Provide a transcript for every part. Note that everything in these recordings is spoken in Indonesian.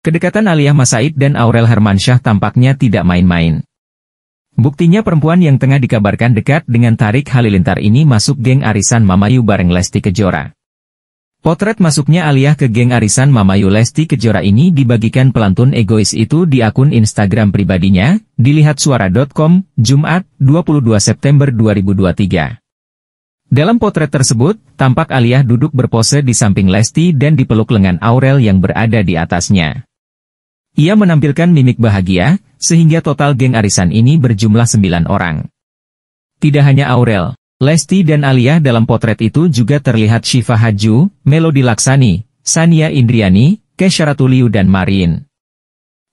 Kedekatan Aliyah Masaid dan Aurel Hermansyah tampaknya tidak main-main. Buktinya perempuan yang tengah dikabarkan dekat dengan Tarik Halilintar ini masuk geng arisan Mamayu bareng Lesti Kejora. Potret masuknya Aliyah ke geng arisan Mamayu Lesti Kejora ini dibagikan pelantun egois itu di akun Instagram pribadinya, dilihat suara.com, Jumat, 22 September 2023. Dalam potret tersebut, tampak Aliyah duduk berpose di samping Lesti dan dipeluk lengan Aurel yang berada di atasnya. Ia menampilkan mimik bahagia, sehingga total geng arisan ini berjumlah 9 orang. Tidak hanya Aurel, Lesti dan Alia dalam potret itu juga terlihat Syifa Haju, Melodi Laksani, Sania Indriani, Kesharatuliu dan Marin.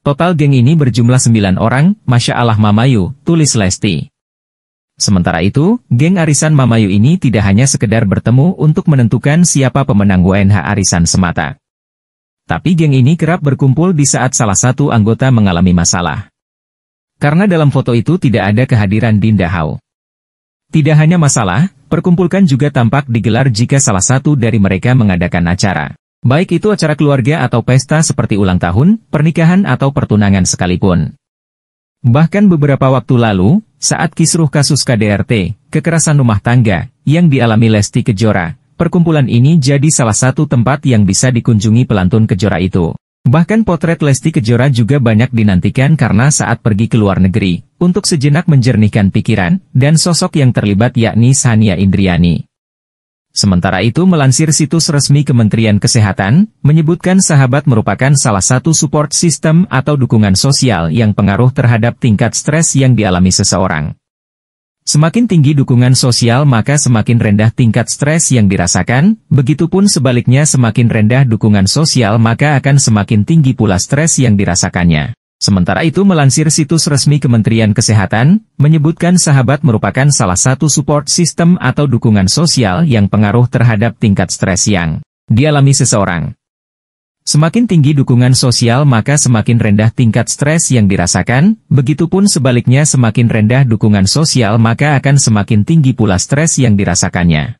Total geng ini berjumlah 9 orang, Masya Allah Mamayu, tulis Lesti. Sementara itu, geng arisan Mamayu ini tidak hanya sekedar bertemu untuk menentukan siapa pemenang WNH arisan semata. Tapi geng ini kerap berkumpul di saat salah satu anggota mengalami masalah. Karena dalam foto itu tidak ada kehadiran Dinda Hao. Tidak hanya masalah, perkumpulkan juga tampak digelar jika salah satu dari mereka mengadakan acara. Baik itu acara keluarga atau pesta seperti ulang tahun, pernikahan atau pertunangan sekalipun. Bahkan beberapa waktu lalu, saat kisruh kasus KDRT, kekerasan rumah tangga, yang dialami Lesti Kejora, Perkumpulan ini jadi salah satu tempat yang bisa dikunjungi pelantun kejora itu. Bahkan potret Lesti Kejora juga banyak dinantikan karena saat pergi ke luar negeri, untuk sejenak menjernihkan pikiran, dan sosok yang terlibat yakni Sania Indriani. Sementara itu melansir situs resmi Kementerian Kesehatan, menyebutkan sahabat merupakan salah satu support system atau dukungan sosial yang pengaruh terhadap tingkat stres yang dialami seseorang. Semakin tinggi dukungan sosial maka semakin rendah tingkat stres yang dirasakan, begitupun sebaliknya semakin rendah dukungan sosial maka akan semakin tinggi pula stres yang dirasakannya. Sementara itu melansir situs resmi Kementerian Kesehatan, menyebutkan sahabat merupakan salah satu support system atau dukungan sosial yang pengaruh terhadap tingkat stres yang dialami seseorang. Semakin tinggi dukungan sosial maka semakin rendah tingkat stres yang dirasakan, begitupun sebaliknya semakin rendah dukungan sosial maka akan semakin tinggi pula stres yang dirasakannya.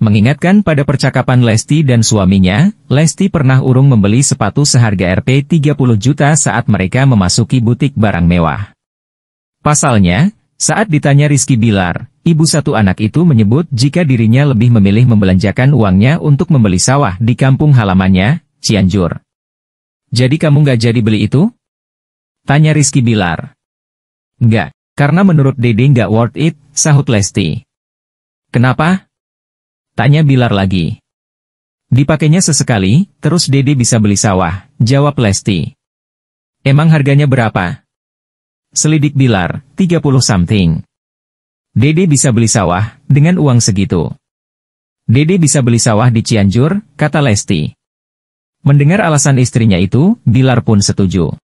Mengingatkan pada percakapan Lesti dan suaminya, Lesti pernah urung membeli sepatu seharga Rp 30 juta saat mereka memasuki butik barang mewah. Pasalnya, saat ditanya Rizky Bilar, ibu satu anak itu menyebut jika dirinya lebih memilih membelanjakan uangnya untuk membeli sawah di kampung halamannya, Cianjur. Jadi kamu nggak jadi beli itu? Tanya Rizky Bilar. Nggak, karena menurut Dede nggak worth it, sahut Lesti. Kenapa? Tanya Bilar lagi. Dipakainya sesekali, terus Dede bisa beli sawah, jawab Lesti. Emang harganya berapa? Selidik Bilar, 30 something. Dede bisa beli sawah, dengan uang segitu. Dede bisa beli sawah di Cianjur, kata Lesti. Mendengar alasan istrinya itu, Bilar pun setuju.